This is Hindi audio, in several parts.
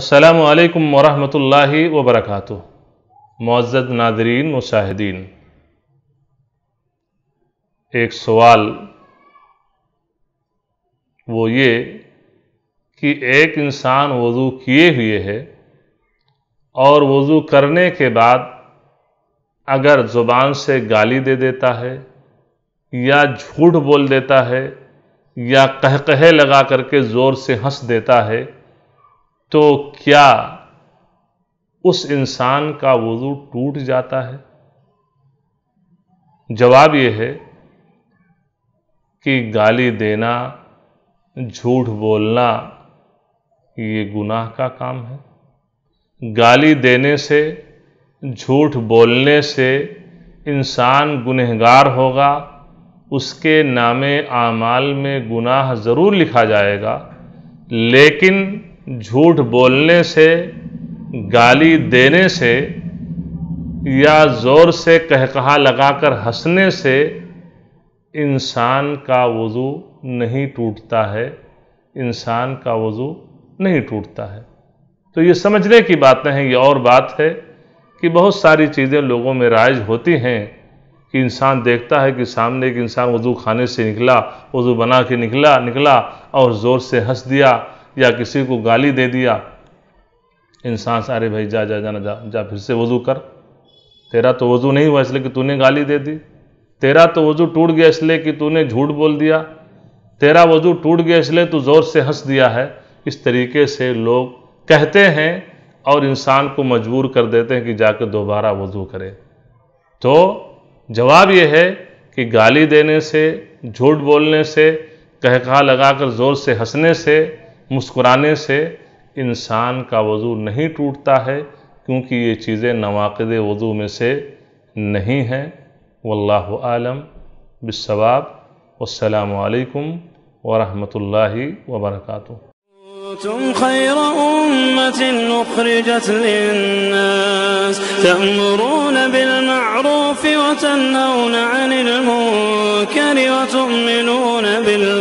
असलकम वरहमल वबरक मोज़द नादरीन मुशाहिदीन एक सवाल वो ये कि एक इंसान वज़ू किए हुए है और वज़ू करने के बाद अगर ज़ुबान से गाली दे देता है या झूठ बोल देता है या कहकहे लगा करके ज़ोर से हंस देता है तो क्या उस इंसान का वज़ू टूट जाता है जवाब यह है कि गाली देना झूठ बोलना ये गुनाह का काम है गाली देने से झूठ बोलने से इंसान गुनहगार होगा उसके नामे आमाल में गुनाह ज़रूर लिखा जाएगा लेकिन झूठ बोलने से गाली देने से या ज़ोर से कहकहा लगाकर हंसने से इंसान का वज़ू नहीं टूटता है इंसान का वज़ू नहीं टूटता है तो ये समझने की बात नहीं ये और बात है कि बहुत सारी चीज़ें लोगों में राइज होती हैं कि इंसान देखता है कि सामने एक इंसान वज़ू खाने से निकला वज़ू बना के निकला निकला और ज़ोर से हंस दिया या किसी को गाली दे दिया इंसान से अरे भाई जा जा जाना जा जा फिर से वज़ू कर तेरा तो वज़ू नहीं हुआ इसलिए कि तूने गाली दे दी तेरा तो वज़ू टूट गया इसलिए कि तूने झूठ बोल दिया तेरा वज़ू टूट गया इसलिए तू ज़ोर से हंस दिया है इस तरीके से लोग कहते हैं और इंसान को मजबूर कर देते हैं कि जाकर दोबारा वज़ू करे तो जवाब यह है कि गाली देने से झूठ बोलने से कहका लगाकर ज़ोर से हंसने से मुस्कुराने से इंसान का वज़ू नहीं टूटता है क्योंकि ये चीज़ें नवाकद वज़ू में से नहीं हैं वल्लाह आलम बिसवाब असलकम वरहमल वबरक كنتم خير أمة أخرجت للناس تأمرون بالمعروف وتنهون عن المنكر وتؤمنون بالله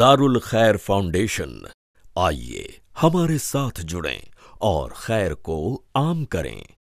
दारुल खैर फाउंडेशन आइए हमारे साथ जुड़ें और खैर को आम करें